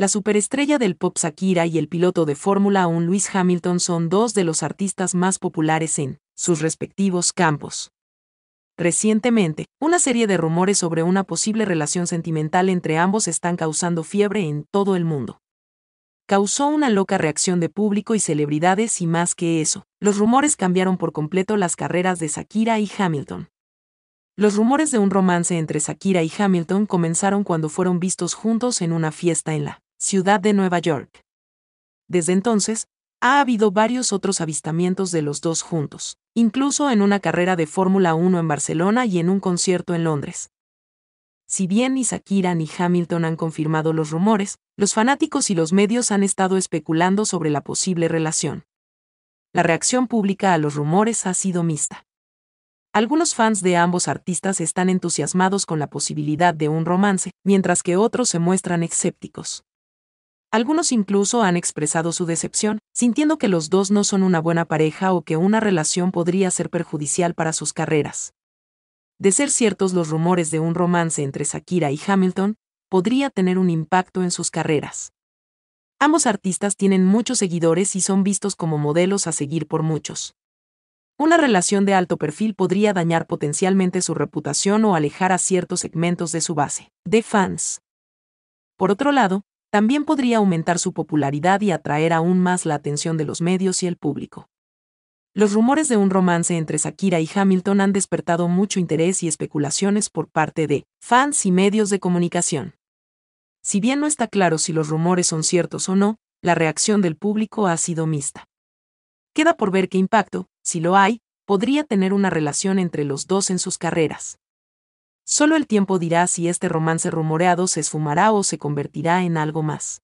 La superestrella del pop Shakira y el piloto de Fórmula 1 Lewis Hamilton son dos de los artistas más populares en sus respectivos campos. Recientemente, una serie de rumores sobre una posible relación sentimental entre ambos están causando fiebre en todo el mundo. Causó una loca reacción de público y celebridades y más que eso, los rumores cambiaron por completo las carreras de Shakira y Hamilton. Los rumores de un romance entre Shakira y Hamilton comenzaron cuando fueron vistos juntos en una fiesta en la ciudad de Nueva York. Desde entonces, ha habido varios otros avistamientos de los dos juntos, incluso en una carrera de Fórmula 1 en Barcelona y en un concierto en Londres. Si bien ni Shakira ni Hamilton han confirmado los rumores, los fanáticos y los medios han estado especulando sobre la posible relación. La reacción pública a los rumores ha sido mixta. Algunos fans de ambos artistas están entusiasmados con la posibilidad de un romance, mientras que otros se muestran escépticos. Algunos incluso han expresado su decepción, sintiendo que los dos no son una buena pareja o que una relación podría ser perjudicial para sus carreras. De ser ciertos los rumores de un romance entre Shakira y Hamilton, podría tener un impacto en sus carreras. Ambos artistas tienen muchos seguidores y son vistos como modelos a seguir por muchos. Una relación de alto perfil podría dañar potencialmente su reputación o alejar a ciertos segmentos de su base de fans. Por otro lado, también podría aumentar su popularidad y atraer aún más la atención de los medios y el público. Los rumores de un romance entre Shakira y Hamilton han despertado mucho interés y especulaciones por parte de fans y medios de comunicación. Si bien no está claro si los rumores son ciertos o no, la reacción del público ha sido mixta. Queda por ver qué impacto, si lo hay, podría tener una relación entre los dos en sus carreras. Solo el tiempo dirá si este romance rumoreado se esfumará o se convertirá en algo más.